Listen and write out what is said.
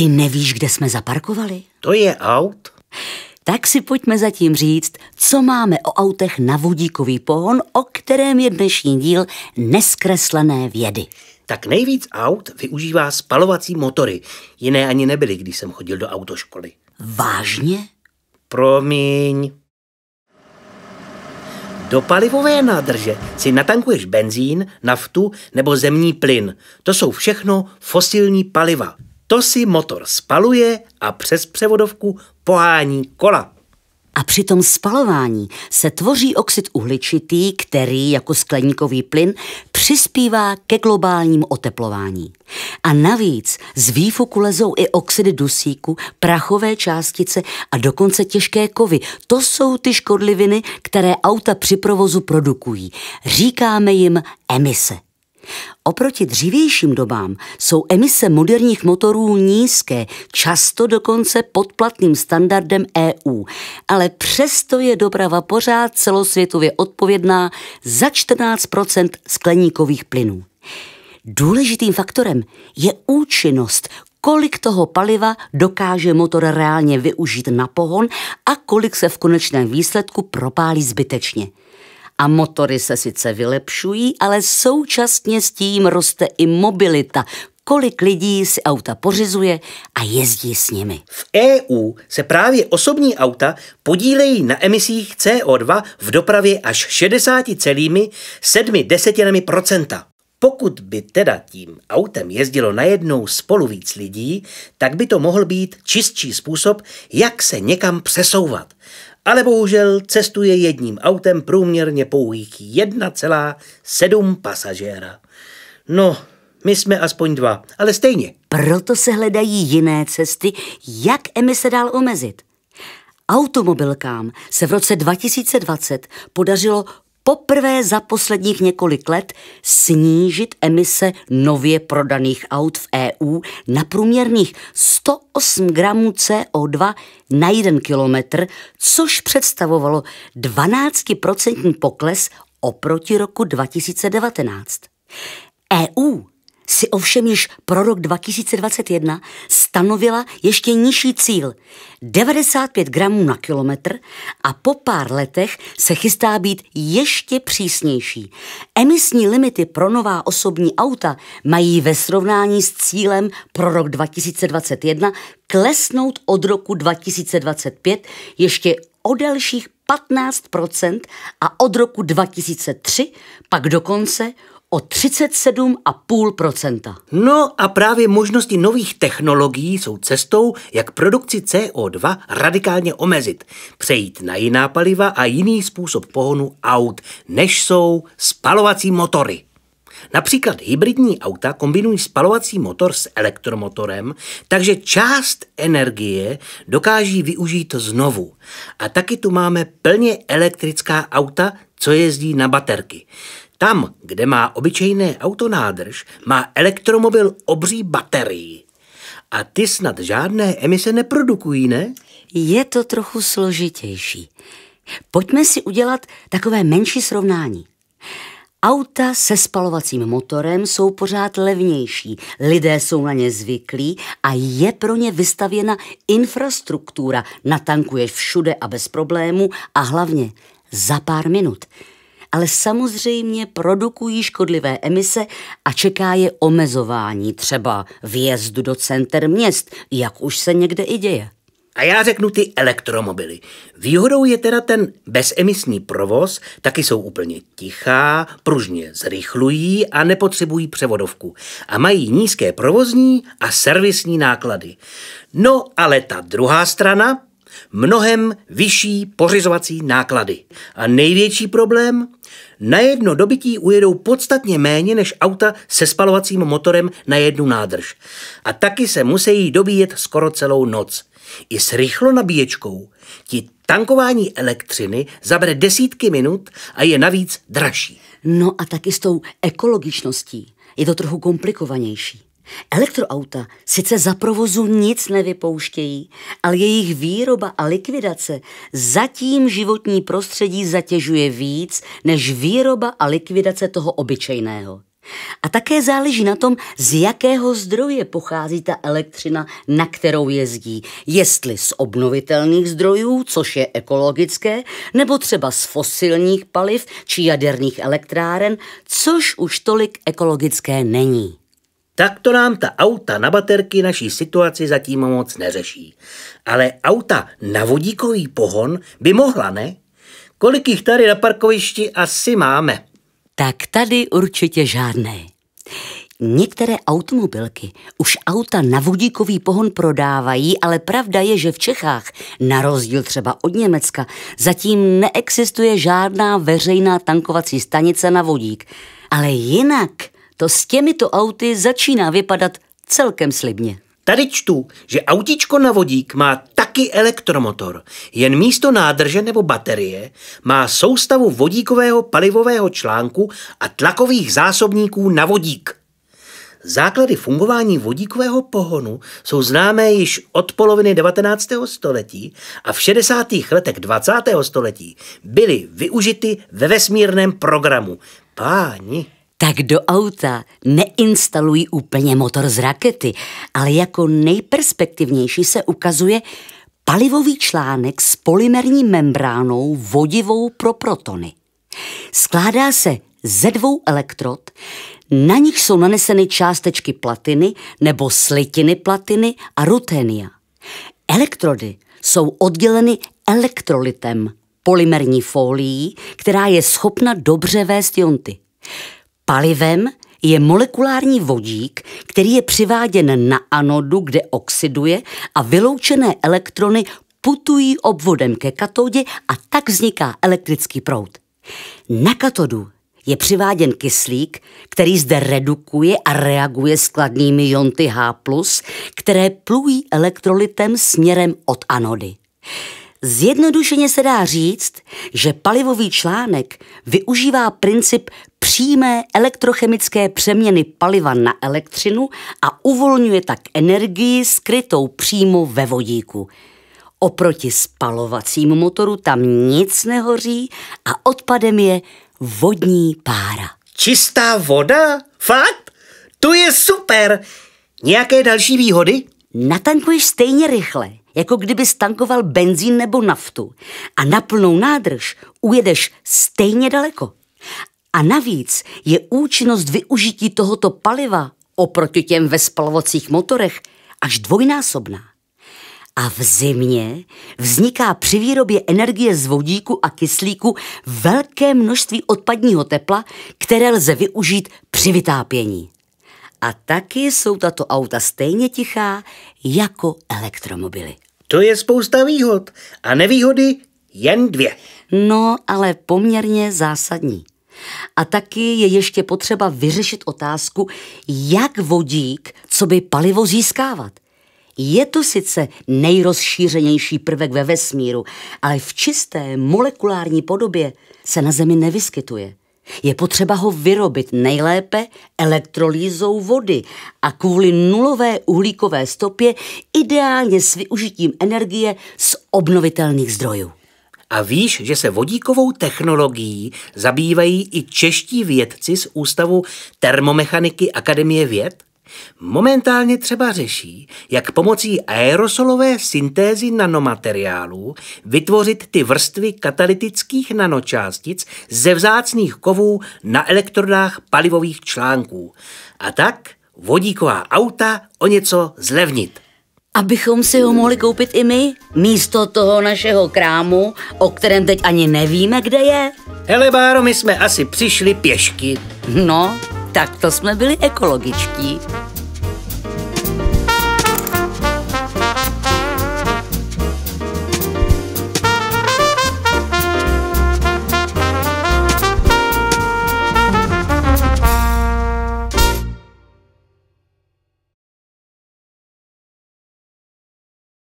Ty nevíš, kde jsme zaparkovali? To je aut. Tak si pojďme zatím říct, co máme o autech na vodíkový pohon, o kterém je dnešní díl Neskreslené vědy. Tak nejvíc aut využívá spalovací motory. Jiné ani nebyly, když jsem chodil do autoškoly. Vážně? Promiň. Do palivové nádrže si natankuješ benzín, naftu nebo zemní plyn. To jsou všechno fosilní paliva. To si motor spaluje a přes převodovku pohání kola. A při tom spalování se tvoří oxid uhličitý, který jako skleníkový plyn přispívá ke globálnímu oteplování. A navíc z výfuku lezou i oxidy dusíku, prachové částice a dokonce těžké kovy. To jsou ty škodliviny, které auta při provozu produkují. Říkáme jim emise. Oproti dřívějším dobám jsou emise moderních motorů nízké, často dokonce pod platným standardem EU, ale přesto je doprava pořád celosvětově odpovědná za 14 skleníkových plynů. Důležitým faktorem je účinnost, kolik toho paliva dokáže motor reálně využít na pohon a kolik se v konečném výsledku propálí zbytečně – a motory se sice vylepšují, ale současně s tím roste i mobilita, kolik lidí si auta pořizuje a jezdí s nimi. V EU se právě osobní auta podílejí na emisích CO2 v dopravě až 60,7 procenta. Pokud by teda tím autem jezdilo najednou spolu víc lidí, tak by to mohl být čistší způsob, jak se někam přesouvat ale bohužel cestuje jedním autem průměrně pouhých 1,7 pasažéra. No, my jsme aspoň dva, ale stejně. Proto se hledají jiné cesty, jak emise dál omezit. Automobilkám se v roce 2020 podařilo poprvé za posledních několik let snížit emise nově prodaných aut v EU na průměrných 108 gramů CO2 na 1 kilometr, což představovalo 12% pokles oproti roku 2019. EU si ovšem již pro rok 2021 stanovila ještě nižší cíl 95 gramů na kilometr a po pár letech se chystá být ještě přísnější. Emisní limity pro nová osobní auta mají ve srovnání s cílem pro rok 2021 klesnout od roku 2025 ještě o dalších 15 a od roku 2003 pak dokonce o 37,5 No a právě možnosti nových technologií jsou cestou, jak produkci CO2 radikálně omezit, přejít na jiná paliva a jiný způsob pohonu aut, než jsou spalovací motory. Například hybridní auta kombinují spalovací motor s elektromotorem, takže část energie dokáží využít znovu. A taky tu máme plně elektrická auta, co jezdí na baterky. Tam, kde má obyčejné auto nádrž, má elektromobil obří baterii. A ty snad žádné emise neprodukují, ne? Je to trochu složitější. Pojďme si udělat takové menší srovnání. Auta se spalovacím motorem jsou pořád levnější, lidé jsou na ně zvyklí a je pro ně vystavěna infrastruktura. Natankuješ všude a bez problému a hlavně za pár minut ale samozřejmě produkují škodlivé emise a čeká je omezování třeba vjezdu do center měst, jak už se někde i děje. A já řeknu ty elektromobily. Výhodou je teda ten bezemisní provoz, taky jsou úplně tichá, pružně zrychlují a nepotřebují převodovku. A mají nízké provozní a servisní náklady. No ale ta druhá strana, mnohem vyšší pořizovací náklady. A největší problém na jedno dobytí ujedou podstatně méně než auta se spalovacím motorem na jednu nádrž. A taky se musí dobíjet skoro celou noc. I s rychlo nabíječkou ti tankování elektřiny zabere desítky minut a je navíc dražší. No a taky s tou ekologičností je to trochu komplikovanější. Elektroauta sice za provozu nic nevypouštějí, ale jejich výroba a likvidace zatím životní prostředí zatěžuje víc než výroba a likvidace toho obyčejného. A také záleží na tom, z jakého zdroje pochází ta elektřina, na kterou jezdí. Jestli z obnovitelných zdrojů, což je ekologické, nebo třeba z fosilních paliv či jaderných elektráren, což už tolik ekologické není tak to nám ta auta na baterky naší situaci zatím moc neřeší. Ale auta na vodíkový pohon by mohla, ne? Kolik jich tady na parkovišti asi máme? Tak tady určitě žádné. Některé automobilky už auta na vodíkový pohon prodávají, ale pravda je, že v Čechách, na rozdíl třeba od Německa, zatím neexistuje žádná veřejná tankovací stanice na vodík. Ale jinak to s těmito auty začíná vypadat celkem slibně. Tady čtu, že autičko na vodík má taky elektromotor, jen místo nádrže nebo baterie má soustavu vodíkového palivového článku a tlakových zásobníků na vodík. Základy fungování vodíkového pohonu jsou známé již od poloviny 19. století a v 60. letech 20. století byly využity ve vesmírném programu. Páni tak do auta neinstalují úplně motor z rakety, ale jako nejperspektivnější se ukazuje palivový článek s polymerní membránou vodivou pro protony. Skládá se ze dvou elektrod, na nich jsou naneseny částečky platiny nebo slitiny platiny a ruténia. Elektrody jsou odděleny elektrolitem, polymerní folií, která je schopna dobře vést jonty. Palivem je molekulární vodík, který je přiváděn na anodu, kde oxiduje a vyloučené elektrony putují obvodem ke katodě a tak vzniká elektrický proud. Na katodu je přiváděn kyslík, který zde redukuje a reaguje s kladnými jonty H+, které plují elektrolitem směrem od anody. Zjednodušeně se dá říct, že palivový článek využívá princip přímé elektrochemické přeměny paliva na elektřinu a uvolňuje tak energii skrytou přímo ve vodíku. Oproti spalovacímu motoru tam nic nehoří a odpadem je vodní pára. Čistá voda? Fakt? To je super! Nějaké další výhody? Natankuješ stejně rychle, jako kdyby stankoval benzín nebo naftu a na plnou nádrž ujedeš stejně daleko. A navíc je účinnost využití tohoto paliva oproti těm ve spalovacích motorech až dvojnásobná. A v zimě vzniká při výrobě energie z vodíku a kyslíku velké množství odpadního tepla, které lze využít při vytápění. A taky jsou tato auta stejně tichá jako elektromobily. To je spousta výhod a nevýhody jen dvě. No, ale poměrně zásadní. A taky je ještě potřeba vyřešit otázku, jak vodík, co by palivo získávat. Je to sice nejrozšířenější prvek ve vesmíru, ale v čisté molekulární podobě se na Zemi nevyskytuje. Je potřeba ho vyrobit nejlépe elektrolízou vody a kvůli nulové uhlíkové stopě ideálně s využitím energie z obnovitelných zdrojů. A víš, že se vodíkovou technologií zabývají i čeští vědci z Ústavu termomechaniky Akademie věd? Momentálně třeba řeší, jak pomocí aerosolové syntézy nanomateriálů vytvořit ty vrstvy katalytických nanočástic ze vzácných kovů na elektrodách palivových článků. A tak vodíková auta o něco zlevnit abychom si ho mohli koupit i my, místo toho našeho krámu, o kterém teď ani nevíme, kde je. Hele, Báro, my jsme asi přišli pěšky. No, tak to jsme byli ekologičtí.